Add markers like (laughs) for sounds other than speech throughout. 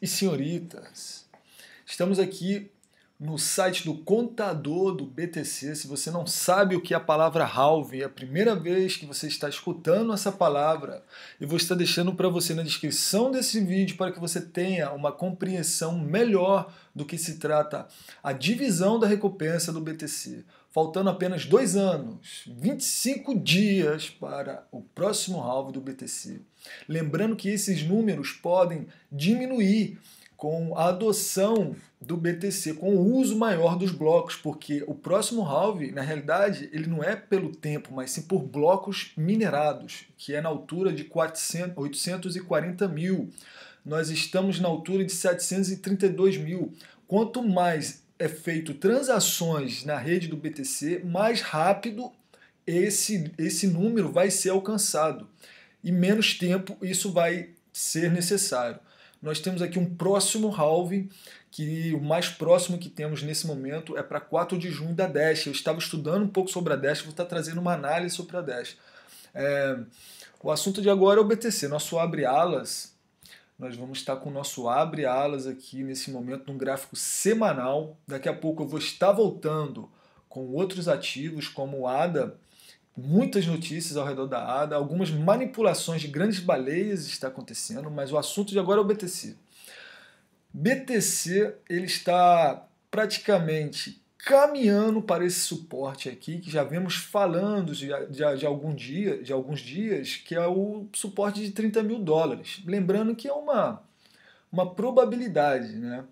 e senhoritas. Estamos aqui no site do contador do BTC. Se você não sabe o que é a palavra halving, é a primeira vez que você está escutando essa palavra, eu vou estar deixando para você na descrição desse vídeo para que você tenha uma compreensão melhor do que se trata a divisão da recompensa do BTC faltando apenas dois anos, 25 dias para o próximo halve do BTC. Lembrando que esses números podem diminuir com a adoção do BTC, com o uso maior dos blocos, porque o próximo halve, na realidade, ele não é pelo tempo, mas sim por blocos minerados, que é na altura de 400, 840 mil. Nós estamos na altura de 732 mil. Quanto mais é feito transações na rede do BTC, mais rápido esse, esse número vai ser alcançado e menos tempo isso vai ser necessário. Nós temos aqui um próximo halving, que o mais próximo que temos nesse momento é para 4 de junho da Dash. Eu estava estudando um pouco sobre a Dash, vou estar trazendo uma análise sobre a Dash. É, o assunto de agora é o BTC. Nosso abre alas nós vamos estar com o nosso abre alas aqui nesse momento, num gráfico semanal. Daqui a pouco eu vou estar voltando com outros ativos, como o ADA, muitas notícias ao redor da ADA, algumas manipulações de grandes baleias está acontecendo, mas o assunto de agora é o BTC. BTC ele está praticamente caminhando para esse suporte aqui, que já vemos falando de, de, de, algum dia, de alguns dias, que é o suporte de 30 mil dólares. Lembrando que é uma, uma probabilidade, né?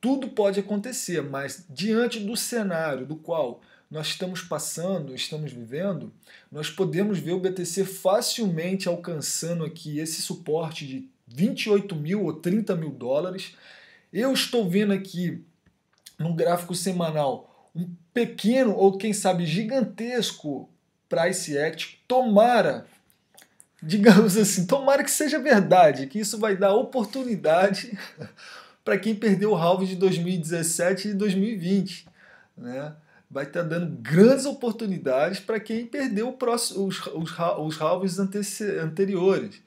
Tudo pode acontecer, mas diante do cenário do qual nós estamos passando, estamos vivendo, nós podemos ver o BTC facilmente alcançando aqui esse suporte de 28 mil ou 30 mil dólares. Eu estou vendo aqui no gráfico semanal um pequeno ou quem sabe gigantesco price act, tomara, digamos (laughs) assim, tomara que seja verdade, que isso vai dar oportunidade (laughs) para quem perdeu o halve de 2017 e 2020, né? Vai estar tá dando grandes oportunidades para quem perdeu o próximo, os, os, os halves anteriores.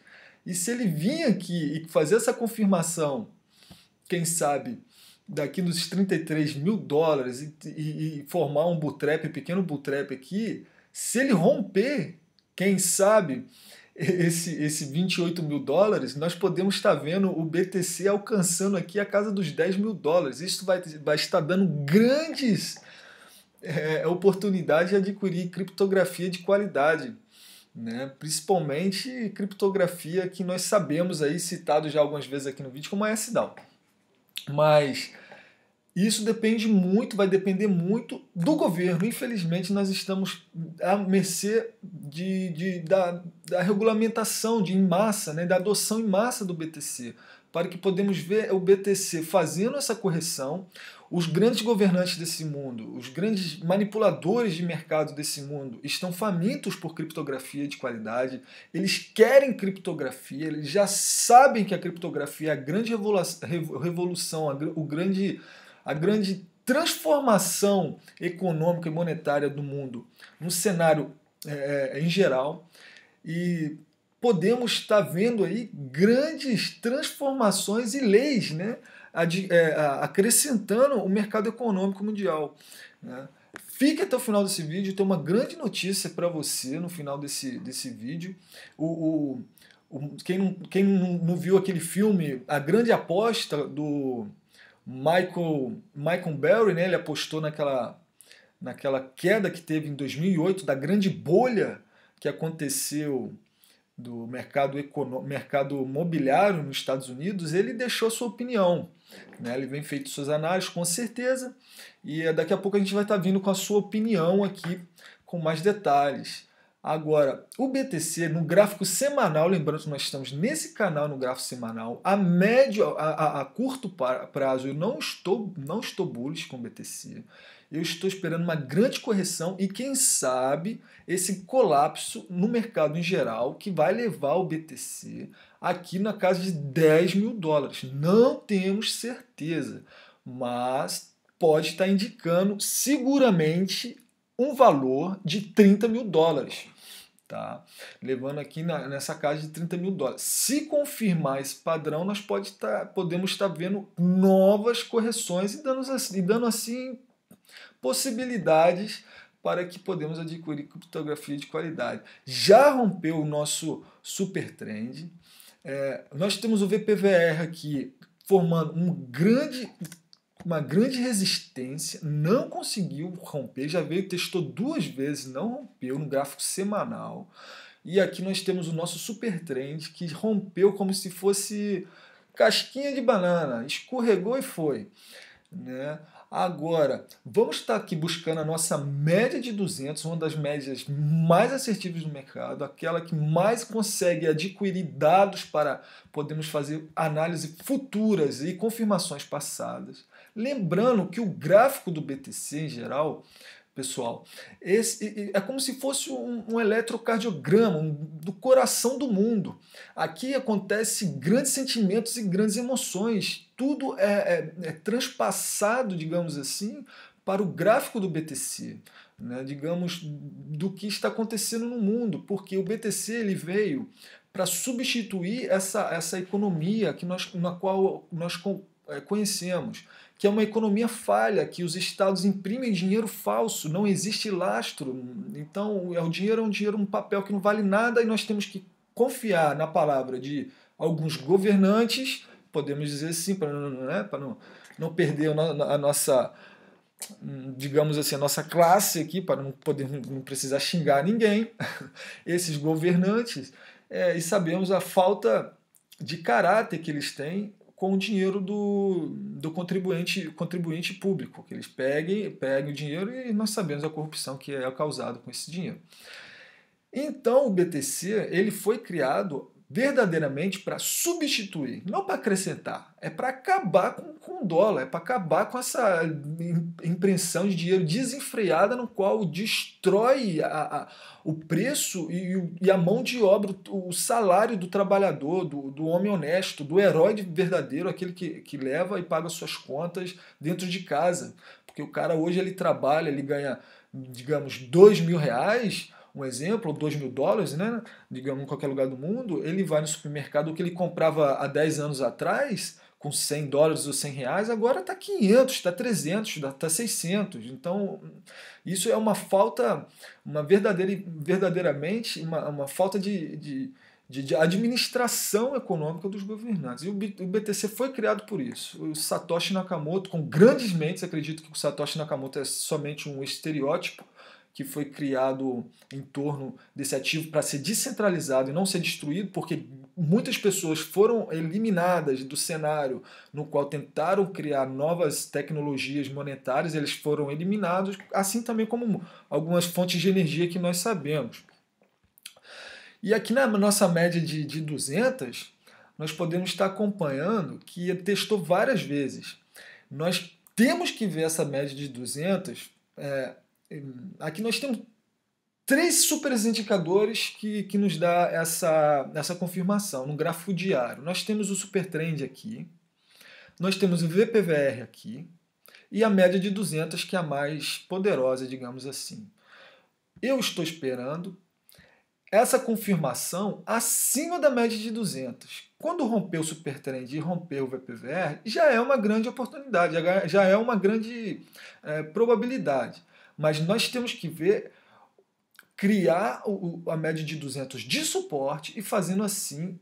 E se ele vir aqui e fazer essa confirmação, quem sabe daqui nos 33 mil dólares e, e, e formar um bootrap, pequeno bootrap aqui, se ele romper, quem sabe, esse, esse 28 mil dólares, nós podemos estar vendo o BTC alcançando aqui a casa dos 10 mil dólares. Isso vai, vai estar dando grandes é, oportunidades de adquirir criptografia de qualidade. Né? Principalmente criptografia que nós sabemos aí, citado já algumas vezes aqui no vídeo, como a SDAO. Mas isso depende muito, vai depender muito do governo. Infelizmente, nós estamos à mercê de, de da, da, regulamentação de, em massa, né, da adoção em massa do BTC, para que podemos ver o BTC fazendo essa correção, os grandes governantes desse mundo, os grandes manipuladores de mercado desse mundo estão famintos por criptografia de qualidade. Eles querem criptografia, eles já sabem que a criptografia é a grande revolução, o grande, a grande transformação econômica e monetária do mundo no cenário é, é em geral. E podemos estar vendo aí grandes transformações e leis, né? É, acrescentando o mercado econômico mundial. Né? Fique até o final desse vídeo, tem uma grande notícia para você no final desse, desse vídeo. O, o, o quem não, quem não, não, viu aquele filme, A Grande Aposta, do Michael, Michael Berry, né? ele apostou naquela, naquela queda que teve em 2008, da grande bolha que aconteceu do mercado, mercado mobiliário nos Estados Unidos, ele deixou sua opinião. Né? Ele vem feito suas análises, com certeza, e eh, daqui a pouco a gente vai estar tá vindo com a sua opinião aqui com mais detalhes. Agora, o BTC no gráfico semanal, lembrando que nós estamos nesse canal no gráfico semanal, a médio, a, a, a curto prazo eu não estou, não estou bullish com o BTC eu estou esperando uma grande correção e, quem sabe, esse colapso no mercado em geral que vai levar o BTC aqui na casa de 10 mil dólares. Não temos certeza, mas pode estar indicando seguramente um valor de 30 mil dólares. Tá? Levando aqui na, nessa casa de 30 mil dólares. Se confirmar esse padrão, nós pode tá, podemos estar tá vendo novas correções e e dando assim possibilidades para que podemos adquirir criptografia de qualidade. Já rompeu o nosso super trend. É, nós temos o VPVR aqui formando um grande, uma grande resistência, não conseguiu romper, já veio, testou duas vezes, não rompeu no gráfico semanal. E aqui nós temos o nosso super trend que rompeu como se fosse casquinha de banana, escorregou e foi. Né? Agora, vamos estar aqui buscando a nossa média de 200, uma das médias mais assertivas do mercado, aquela que mais consegue adquirir dados para podermos fazer análise futuras e confirmações passadas. Lembrando que o gráfico do BTC em geral pessoal. Esse, é como se fosse um, um eletrocardiograma um, do coração do mundo. Aqui acontece grandes sentimentos e grandes emoções. Tudo é, é, é transpassado, digamos assim, para o gráfico do BTC, né? digamos, do que está acontecendo no mundo, porque o BTC ele veio para substituir essa, essa economia que nós, na qual nós é, conhecemos, que é uma economia falha, que os estados imprimem dinheiro falso, não existe lastro. Então, é o dinheiro é um dinheiro, um papel que não vale nada e nós temos que confiar na palavra de alguns governantes, podemos dizer assim, para não, né, não, não perder a nossa digamos assim, a nossa classe aqui, para não poder não precisar xingar ninguém, (laughs) esses governantes, é, e sabemos a falta de caráter que eles têm com o dinheiro do, do contribuinte, contribuinte público, que eles peguem, peguem o dinheiro e nós sabemos a corrupção que é causada com esse dinheiro. Então o BTC ele foi criado verdadeiramente para substituir, não para acrescentar, é para acabar com, com o dólar, é para acabar com essa impressão de dinheiro desenfreada no qual destrói a, a, o preço e, e, a mão de obra, o salário do trabalhador, do, do homem honesto, do herói verdadeiro, aquele que, que leva e paga suas contas dentro de casa. Porque o cara hoje ele trabalha, ele ganha, digamos, dois mil reais um exemplo, 2 mil dólares, né? digamos, em qualquer lugar do mundo, ele vai no supermercado, o que ele comprava há 10 anos atrás, com 100 dólares ou 100 reais, agora está 500, está 300, está 600. Então, isso é uma falta, uma verdadeira, verdadeiramente, uma, uma falta de, de de, de, administração econômica dos governantes. E o, o, BTC foi criado por isso. O Satoshi Nakamoto, com grandes mentes, acredito que o Satoshi Nakamoto é somente um estereótipo, que foi criado em torno desse ativo para ser descentralizado e não ser destruído, porque muitas pessoas foram eliminadas do cenário no qual tentaram criar novas tecnologias monetárias, eles foram eliminados, assim também como algumas fontes de energia que nós sabemos. E aqui na nossa média de, de 200, nós podemos estar acompanhando que testou várias vezes. Nós temos que ver essa média de 200 é, Aqui nós temos três super indicadores que, que nos dá essa, essa confirmação no gráfico diário. Nós temos o supertrend aqui, nós temos o VPVR aqui e a média de 200, que é a mais poderosa, digamos assim. Eu estou esperando essa confirmação acima da média de 200. Quando rompeu o supertrend e rompeu o VPVR, já é uma grande oportunidade, já é uma grande é, probabilidade. Mas nós temos que ver, criar o, a média de 200 de suporte e fazendo assim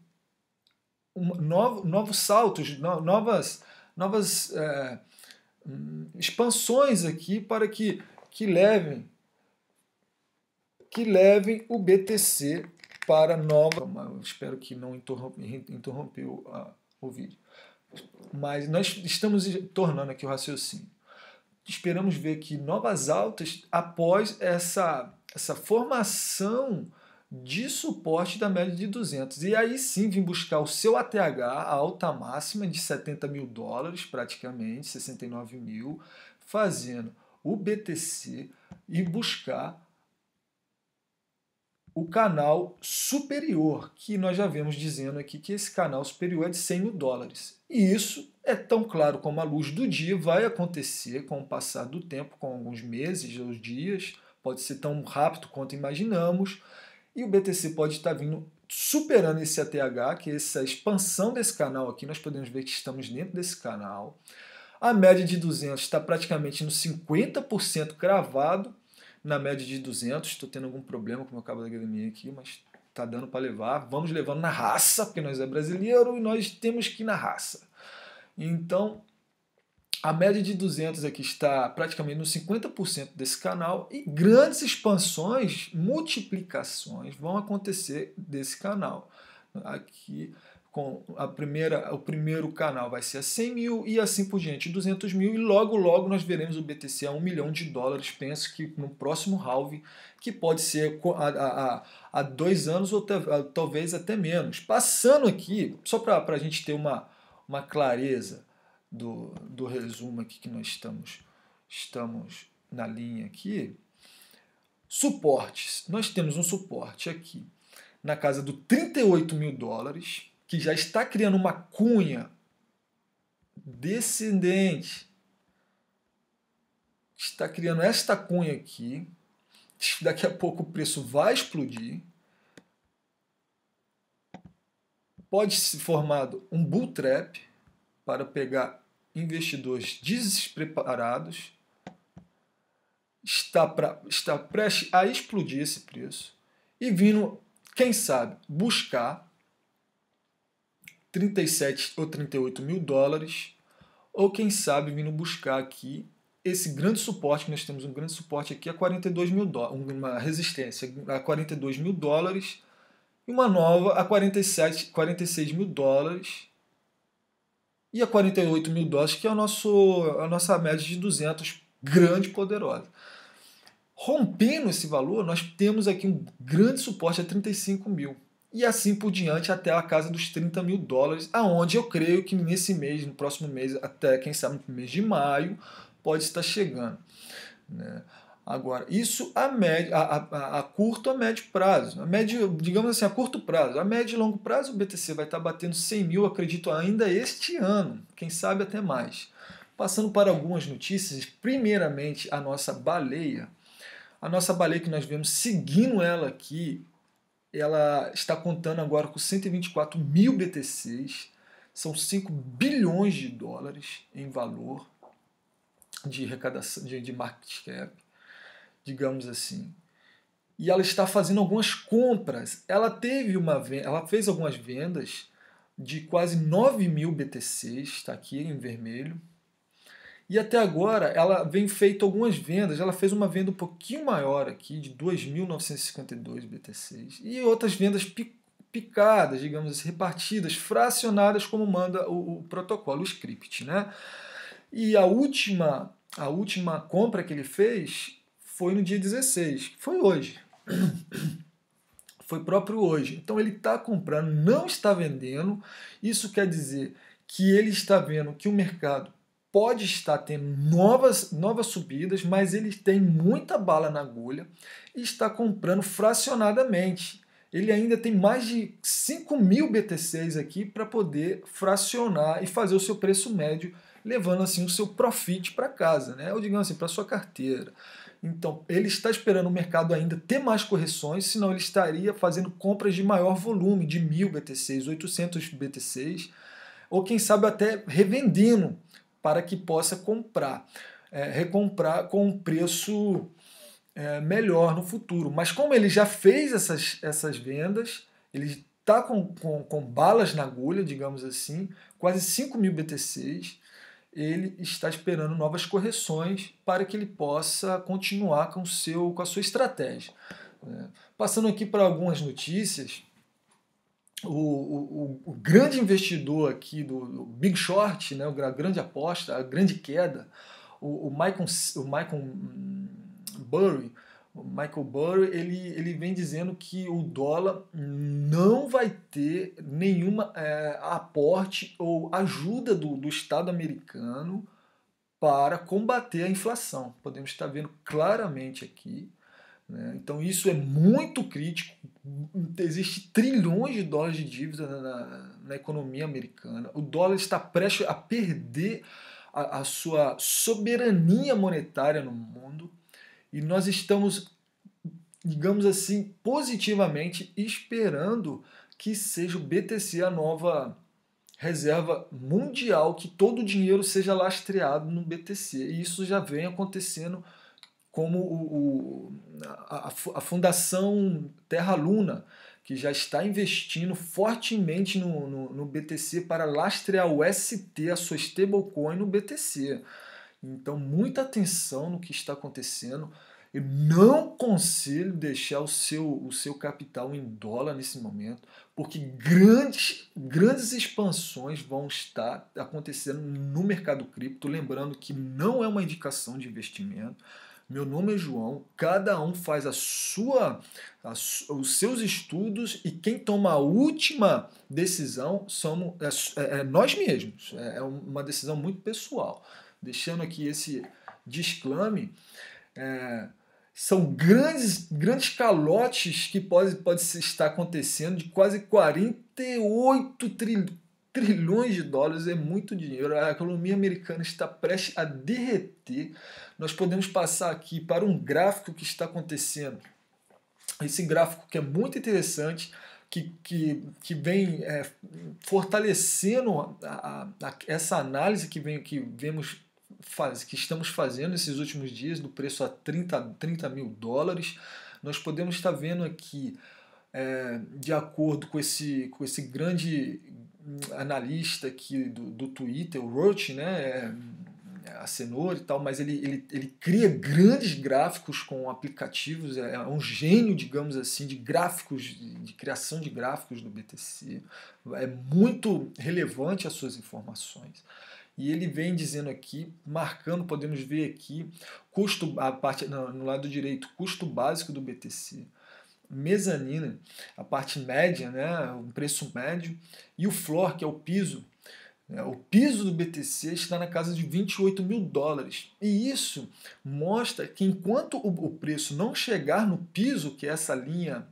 um, novo, novos saltos, no, novas, novas é, hum, expansões aqui para que, que levem que levem o BTC para nova. Eu espero que não interrompeu ah, o vídeo. Mas nós estamos tornando aqui o raciocínio esperamos ver que novas altas após essa, essa formação de suporte da média de 200. E aí sim vim buscar o seu ATH, a alta máxima de 70 mil dólares, praticamente, 69 mil, fazendo o BTC e buscar o canal superior, que nós já vemos dizendo aqui que esse canal superior é de 100 mil dólares. E isso é tão claro como a luz do dia, vai acontecer com o passar do tempo, com alguns meses ou dias, pode ser tão rápido quanto imaginamos, e o BTC pode estar vindo superando esse ATH, que é essa expansão desse canal aqui, nós podemos ver que estamos dentro desse canal. A média de 200 está praticamente no 50% cravado, na média de 200. Estou tendo algum problema com o meu cabo da academia aqui, mas tá dando para levar. Vamos levando na raça, porque nós é brasileiro e nós temos que ir na raça. Então, a média de 200 aqui está praticamente no 50% desse canal e grandes expansões, multiplicações vão acontecer desse canal. Aqui com a primeira, o primeiro canal vai ser a 100 mil e assim por diante, 200 mil e logo logo nós veremos o BTC a 1 milhão de dólares, penso que no próximo halve que pode ser a, a, a dois anos ou talvez até menos. Passando aqui, só para a gente ter uma, uma clareza do, do resumo aqui que nós estamos, estamos na linha aqui, suportes, nós temos um suporte aqui na casa do 38 mil dólares, que já está criando uma cunha descendente, está criando esta cunha aqui, daqui a pouco o preço vai explodir, pode ser formado um bull trap para pegar investidores despreparados, está, pra, está prestes a explodir esse preço e vindo, quem sabe, buscar 37 ou 38 mil dólares, ou quem sabe vindo buscar aqui esse grande suporte, que nós temos um grande suporte aqui a 42 mil dólares, uma resistência a 42 mil dólares e uma nova a 47, 46 mil dólares e a 48 mil dólares, que é o nosso, a nossa média de 200, grande poderosa. Rompendo esse valor, nós temos aqui um grande suporte a 35 mil e assim por diante até a casa dos 30 mil dólares, aonde eu creio que nesse mês, no próximo mês, até quem sabe no mês de maio, pode estar chegando. Né? Agora, isso a, médio, a, a, a curto a médio prazo. A médio, digamos assim, a curto prazo. A médio e longo prazo, o BTC vai estar batendo 100 mil, acredito, ainda este ano. Quem sabe até mais. Passando para algumas notícias, primeiramente a nossa baleia. A nossa baleia que nós vemos seguindo ela aqui ela está contando agora com 124 mil BTCs, são 5 bilhões de dólares em valor de arrecadação, de, de market cap, digamos assim. E ela está fazendo algumas compras. Ela teve uma ela fez algumas vendas de quase 9 mil BTCs, está aqui em vermelho, e até agora ela vem feito algumas vendas. Ela fez uma venda um pouquinho maior aqui, de 2.952 BTCs, e outras vendas picadas, digamos assim, repartidas, fracionadas, como manda o, o protocolo, o script. Né? E a última, a última compra que ele fez foi no dia 16, que foi hoje. (coughs) foi próprio hoje. Então ele está comprando, não está vendendo. Isso quer dizer que ele está vendo que o mercado pode estar tendo novas, novas subidas, mas ele tem muita bala na agulha e está comprando fracionadamente. Ele ainda tem mais de 5 mil BTCs aqui para poder fracionar e fazer o seu preço médio, levando assim o seu profit para casa, né? ou digamos assim, para sua carteira. Então, ele está esperando o mercado ainda ter mais correções, senão ele estaria fazendo compras de maior volume, de 1.000 BTCs, 800 BTCs, ou quem sabe até revendendo para que possa comprar, é, recomprar com um preço é, melhor no futuro. Mas como ele já fez essas, essas vendas, ele está com, com, com balas na agulha, digamos assim, quase 5 mil BTCs, ele está esperando novas correções para que ele possa continuar com, seu, com a sua estratégia. É, passando aqui para algumas notícias, o, o, o, grande investidor aqui do, do, Big Short, né, a grande aposta, a grande queda, o, o Michael, o Michael hum, Burry, Michael Burry, ele, ele vem dizendo que o dólar não vai ter nenhuma é, aporte ou ajuda do, do Estado americano para combater a inflação. Podemos estar vendo claramente aqui né? Então isso é muito crítico. Existe trilhões de dólares de dívida na, na, na economia americana. O dólar está prestes a perder a, a sua soberania monetária no mundo. E nós estamos, digamos assim, positivamente esperando que seja o BTC a nova reserva mundial, que todo o dinheiro seja lastreado no BTC. E isso já vem acontecendo como o, o a, a, Fundação Terra Luna, que já está investindo fortemente no, no, no BTC para lastrear o ST, a sua stablecoin, no BTC. Então, muita atenção no que está acontecendo. Eu não conselho deixar o seu, o seu capital em dólar nesse momento, porque grandes, grandes expansões vão estar acontecendo no mercado cripto. Lembrando que não é uma indicação de investimento. Meu nome é João, cada um faz a sua, a, os seus estudos e quem toma a última decisão somos, é, é, é, nós mesmos. É, é uma decisão muito pessoal. Deixando aqui esse disclame. É, são grandes, grandes calotes que pode, pode estar acontecendo de quase 48 tri, trilhões de dólares. É muito dinheiro. A economia americana está prestes a derreter nós podemos passar aqui para um gráfico que está acontecendo. Esse gráfico que é muito interessante, que, que, que vem é, fortalecendo a, a, a, essa análise que, vem, que vemos faz, que estamos fazendo esses últimos dias, do preço a 30, 30 mil dólares. Nós podemos estar vendo aqui, é, de acordo com esse, com esse grande hum, analista aqui do, do Twitter, o Roach, né? É, a cenoura e tal, mas ele, ele, ele cria grandes gráficos com aplicativos, é, é um gênio, digamos assim, de gráficos, de, de criação de gráficos do BTC. É muito relevante as suas informações. E ele vem dizendo aqui, marcando, podemos ver aqui, custo a parte no, no lado direito, custo básico do BTC mezanina, a parte média, né, o preço médio, e o floor, que é o piso, é, o piso do BTC está na casa de 28 mil dólares. E isso mostra que enquanto o preço não chegar no piso, que é essa linha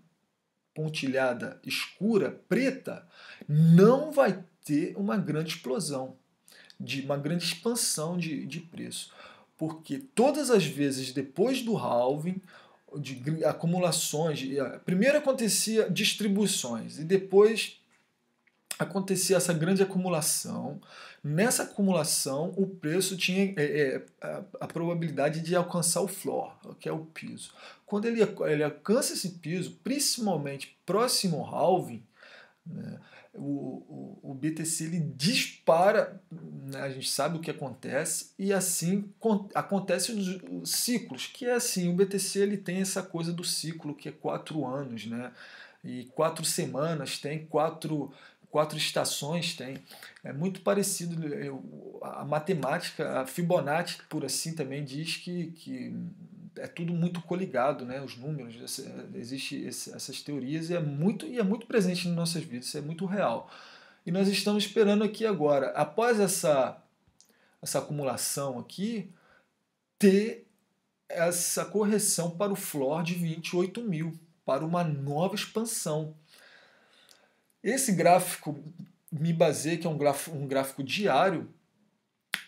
pontilhada escura, preta, não vai ter uma grande explosão, de uma grande expansão de, de preço. Porque todas as vezes depois do halving, de acumulações, primeiro acontecia distribuições e depois acontecia essa grande acumulação. Nessa acumulação, o preço tinha é, é, a, probabilidade de alcançar o floor, que é o piso. Quando ele, ele alcança esse piso, principalmente próximo ao halving, né, o, o, o, BTC ele dispara, né, a gente sabe o que acontece, e assim acontece os, os, ciclos, que é assim, o BTC ele tem essa coisa do ciclo que é quatro anos, né? E quatro semanas tem quatro quatro estações tem. É muito parecido, né, eu, a matemática, a Fibonacci, por assim também, diz que, que é tudo muito coligado, né? os números, existem existe essas teorias e é, muito, e é muito presente nas nossas vidas, é muito real. E nós estamos esperando aqui agora, após essa, essa acumulação aqui, ter essa correção para o floor de 28 mil, para uma nova expansão esse gráfico me baseia que é um gráfico, um gráfico diário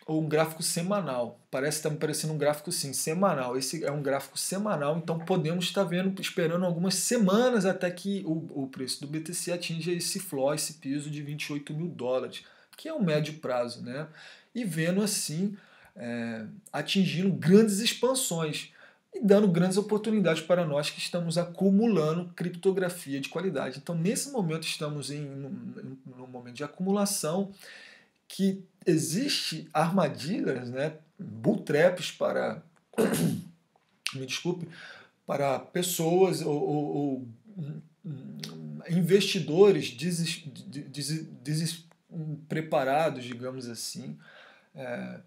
ou um gráfico semanal. Parece estar tá me parecendo um gráfico sim, semanal. Esse é um gráfico semanal, então podemos estar vendo, esperando algumas semanas até que o, o preço do BTC atinja esse floor, esse piso de 28 mil dólares, que é um médio prazo, né? E vendo assim, é, atingindo grandes expansões e dando grandes oportunidades para nós que estamos acumulando criptografia de qualidade. Então, nesse momento, estamos em um momento de acumulação que existe armadilhas, né, traps para, (coughs) me desculpe, para pessoas ou, ou, ou hum, hum, investidores des, des, des, despreparados, hum, digamos assim, é,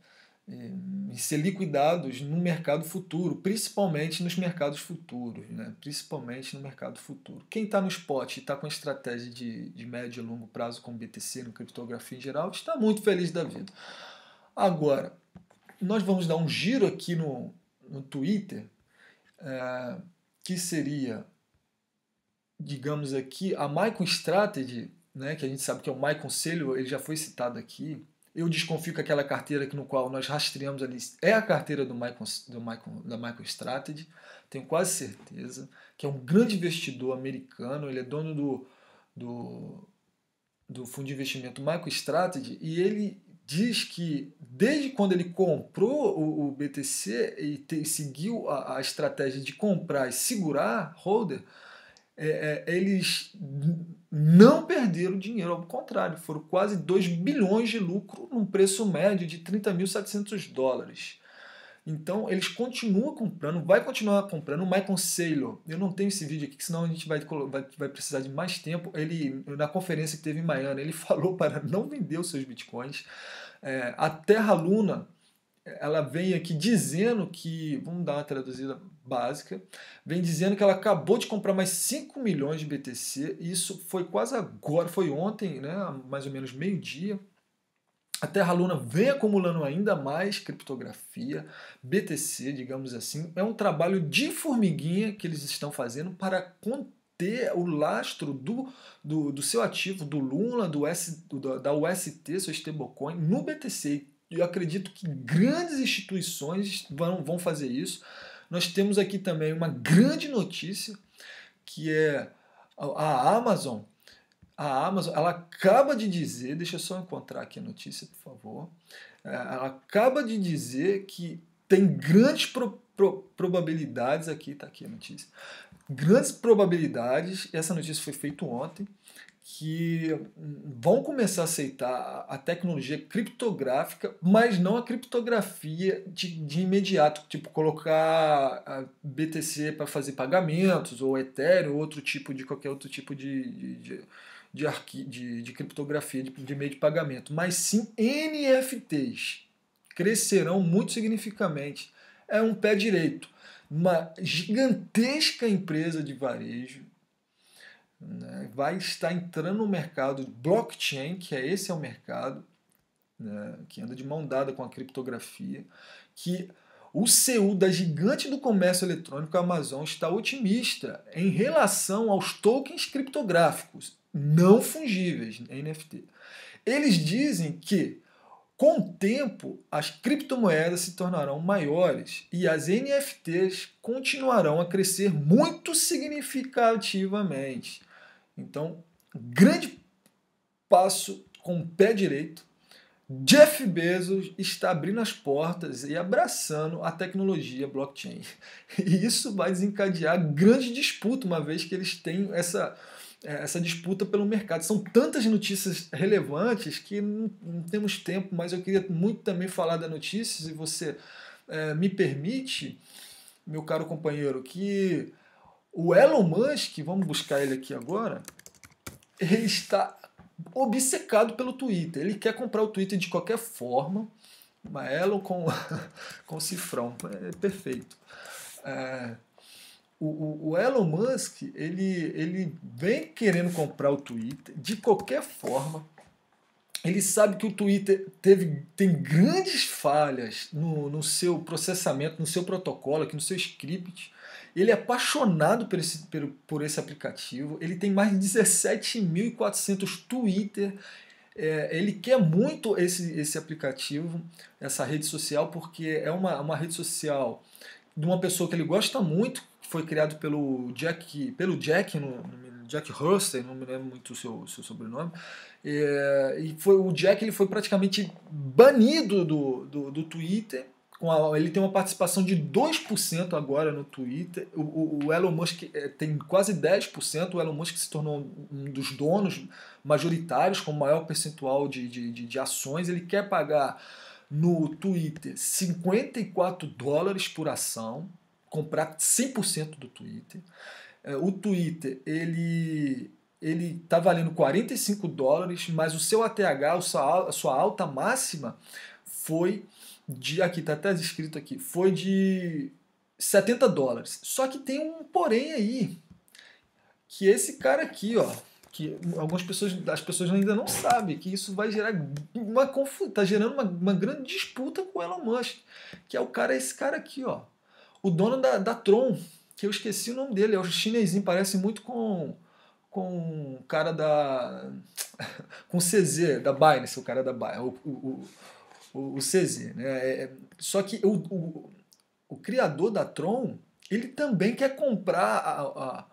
e ser liquidados no mercado futuro, principalmente nos mercados futuros, né? principalmente no mercado futuro. Quem está no spot e está com estratégia de, de médio e longo prazo com BTC, no criptografia em geral, está muito feliz da vida. Agora, nós vamos dar um giro aqui no, no Twitter, é, que seria, digamos aqui, a MyConstrategy, né, que a gente sabe que é o MyConselho, ele já foi citado aqui, eu desconfio que aquela carteira que no qual nós rastreamos ali é a carteira do Michael, do Michael, da MicroStrategy. Tenho quase certeza que é um grande investidor americano. Ele é dono do, do, do fundo de investimento MicroStrategy e ele diz que desde quando ele comprou o, o BTC e, te, seguiu a, a, estratégia de comprar e segurar holder, é, é, eles não perderam dinheiro, ao contrário, foram quase 2 bilhões de lucro num preço médio de 30.700 dólares. Então eles continuam comprando, vai continuar comprando. O Michael Saylor, eu não tenho esse vídeo aqui, senão a gente vai, vai, vai precisar de mais tempo. Ele, na conferência que teve em Miami, ele (laughs) falou para não vender os seus bitcoins. É, a Terra Luna, ela vem aqui dizendo que, vamos dar uma traduzida básica, vem dizendo que ela acabou de comprar mais 5 milhões de BTC, isso foi quase agora, foi ontem, né, mais ou menos meio-dia. A Terra Luna vem acumulando ainda mais criptografia, BTC, digamos assim. É um trabalho de formiguinha que eles estão fazendo para conter o lastro do, do, do seu ativo, do Luna, do S, do, da UST, seu stablecoin, no BTC eu acredito que grandes instituições vão, vão fazer isso. Nós temos aqui também uma grande notícia, que é a Amazon. A Amazon, ela acaba de dizer, deixa eu só encontrar aqui a notícia, por favor. É, ela acaba de dizer que tem grandes pro, pro, probabilidades aqui, está aqui a notícia. Grandes probabilidades, essa notícia foi feita ontem, que vão começar a aceitar a tecnologia criptográfica, mas não a criptografia de, de imediato, tipo colocar a BTC para fazer pagamentos, ou Ethereum, outro tipo de qualquer outro tipo de, de, de de, arqui, de, de criptografia, de, de, meio de pagamento, mas sim NFTs crescerão muito significativamente. É um pé direito. Uma gigantesca empresa de varejo né, vai estar entrando no mercado blockchain, que é esse é o mercado, né, que anda de mão dada com a criptografia, que o CEU da gigante do comércio eletrônico Amazon está otimista em relação aos tokens criptográficos não fungíveis, NFT. Eles dizem que com o tempo, as criptomoedas se tornarão maiores e as NFTs continuarão a crescer muito significativamente. Então, grande passo com o pé direito. Jeff Bezos está abrindo as portas e abraçando a tecnologia blockchain. (laughs) E isso vai desencadear grande disputa, uma vez que eles têm essa, é, essa disputa pelo mercado. São tantas notícias relevantes que não, não temos tempo, mas eu queria muito também falar da notícia, se você é, me permite, meu caro companheiro, que o Elon Musk, vamos buscar ele aqui agora, ele está obcecado pelo Twitter. Ele quer comprar o Twitter de qualquer forma. Uma Elon com, (laughs) com cifrão. É perfeito. É, o, o, Elon Musk, ele, ele vem querendo comprar o Twitter de qualquer forma ele sabe que o Twitter teve, tem grandes falhas no, no seu processamento, no seu protocolo, aqui no seu script. Ele é apaixonado por esse, por, por esse aplicativo. Ele tem mais de 17.400 Twitter. É, ele quer muito esse, esse aplicativo, essa rede social, porque é uma, uma rede social de uma pessoa que ele gosta muito, que foi criado pelo Jack, pelo Jack no Jack Hursten, não me lembro muito o seu, seu sobrenome, é, e foi, o Jack ele foi praticamente banido do, do, do Twitter. A, ele tem uma participação de 2% agora no Twitter. O, o, o Elon Musk é, tem quase 10%. O Elon Musk se tornou um dos donos majoritários, com o maior percentual de, de, de, de ações. Ele quer pagar no Twitter 54 dólares por ação, comprar 100% do Twitter. É, o Twitter, ele ele está valendo 45 dólares, mas o seu ATH, o sua, a sua alta máxima, foi de. Aqui, está até escrito aqui, foi de 70 dólares. Só que tem um porém aí. Que esse cara aqui, ó. Que algumas pessoas, as pessoas ainda não sabem que isso vai gerar uma confusão, tá gerando uma, uma grande disputa com o Elon Musk, que é o cara, esse cara aqui, ó, o dono da, da Tron, que eu esqueci o nome dele, é o chinesinho, parece muito com com o cara da (laughs) com o CZ da Binance, o cara da Binance, o, o, o, o CZ, né? É, é, só que o, o, o, criador da Tron, ele também quer comprar a, a,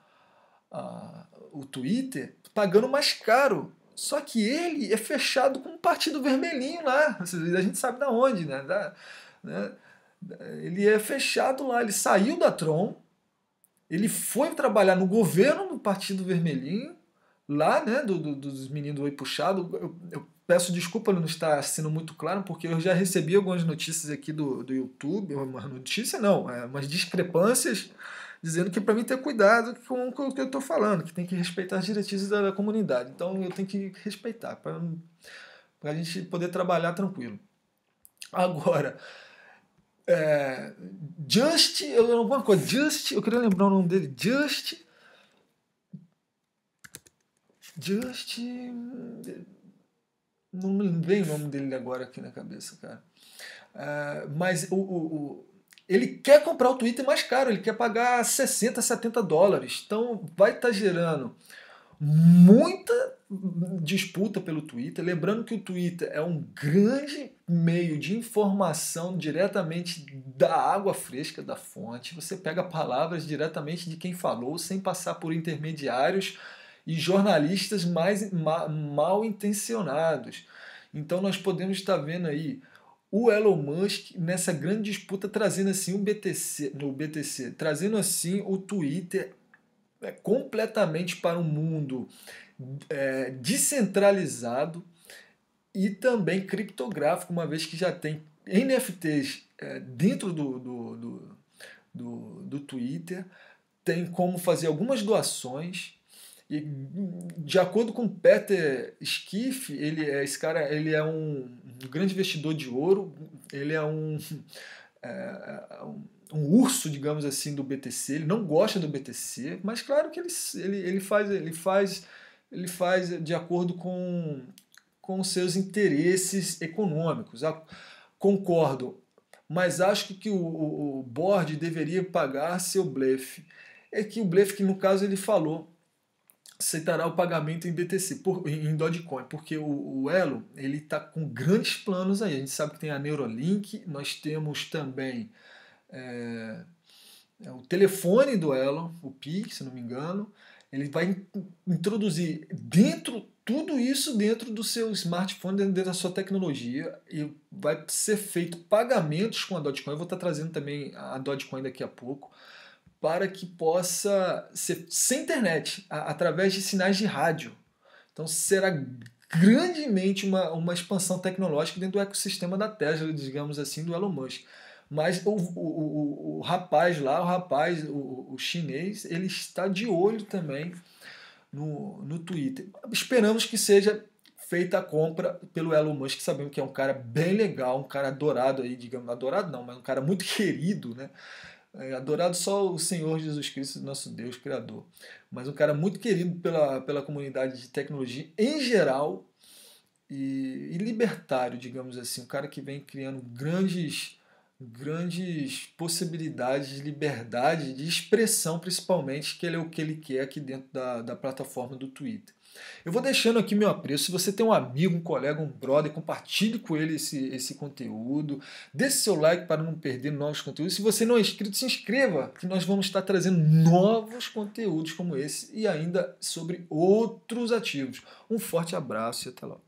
a, o Twitter pagando mais caro. Só que ele é fechado com um partido vermelhinho lá. A gente sabe da onde, né? Da, né? Ele é fechado lá. Ele saiu da Tron, ele foi trabalhar no governo do Partido Vermelhinho, lá, né, do, do dos meninos do Oi Puxado. Eu, eu peço desculpa não estar sendo muito claro, porque eu já recebi algumas notícias aqui do, do YouTube, uma notícia não, é, umas discrepâncias, dizendo que para mim ter cuidado com o que eu estou falando, que tem que respeitar as diretrizes da, da comunidade. Então eu tenho que respeitar, para a gente poder trabalhar tranquilo. Agora, é, Just, eu, alguma coisa, Just, eu queria lembrar o nome dele, Just. Just. Não me lembrei o nome dele agora aqui na cabeça, cara. É, mas o, o, o, ele quer comprar o Twitter mais caro, ele quer pagar 60, 70 dólares. Então vai estar tá gerando muita disputa pelo Twitter. Lembrando que o Twitter é um grande meio de informação diretamente da água fresca da fonte. Você pega palavras diretamente de quem falou, sem passar por intermediários e jornalistas mais ma, mal intencionados. Então nós podemos estar vendo aí o Elon Musk nessa grande disputa trazendo assim o BTC, no BTC, trazendo assim o Twitter é, completamente para um mundo é, descentralizado e também criptográfico, uma vez que já tem NFTs é, dentro do, do, do, do, do Twitter, tem como fazer algumas doações e de acordo com Peter Schiff, ele é esse cara, ele é um, grande investidor de ouro, ele é um, é, é um urso, digamos assim, do BTC. Ele não gosta do BTC, mas claro que ele, ele, ele faz ele faz ele faz de acordo com, com seus interesses econômicos. Ah, concordo, mas acho que, que o, o, o board deveria pagar seu blefe. É que o blefe que no caso ele falou aceitará o pagamento em BTC, por, em Dogecoin, porque o, o Elo ele está com grandes planos aí. A gente sabe que tem a Neuralink, nós temos também eh, é, o telefone do Elo, o Pix, se não me engano. Ele vai introduzir dentro tudo isso dentro do seu smartphone, dentro da sua tecnologia e vai ser feito pagamentos com a Dogecoin. Eu vou estar trazendo também a Dogecoin daqui a pouco para que possa ser sem internet, a, através de sinais de rádio. Então será grandemente uma, uma expansão tecnológica dentro do ecossistema da Tesla, digamos assim, do Elon Musk. Mas o, o, o, o rapaz lá, o rapaz, o, o chinês, ele está de olho também no, no Twitter. Esperamos que seja feita a compra pelo Elon Musk, sabemos que é um cara bem legal, um cara adorado aí, digamos, adorado não, mas um cara muito (laughs) querido, né? É, adorado só o Senhor Jesus Cristo, nosso Deus Criador, mas um cara muito querido pela, pela comunidade de tecnologia em geral e, e libertário, digamos assim, um cara que vem criando grandes grandes possibilidades de liberdade de expressão, principalmente, que ele é o que ele quer aqui dentro da, da plataforma do Twitter. Eu vou deixando aqui meu apreço. Se você tem um amigo, um colega, um brother, compartilhe com ele esse, esse conteúdo. Dê seu like para não perder novos conteúdos. Se você não é inscrito, se inscreva, que nós vamos estar trazendo novos conteúdos como esse e ainda sobre outros ativos. Um forte abraço e até logo.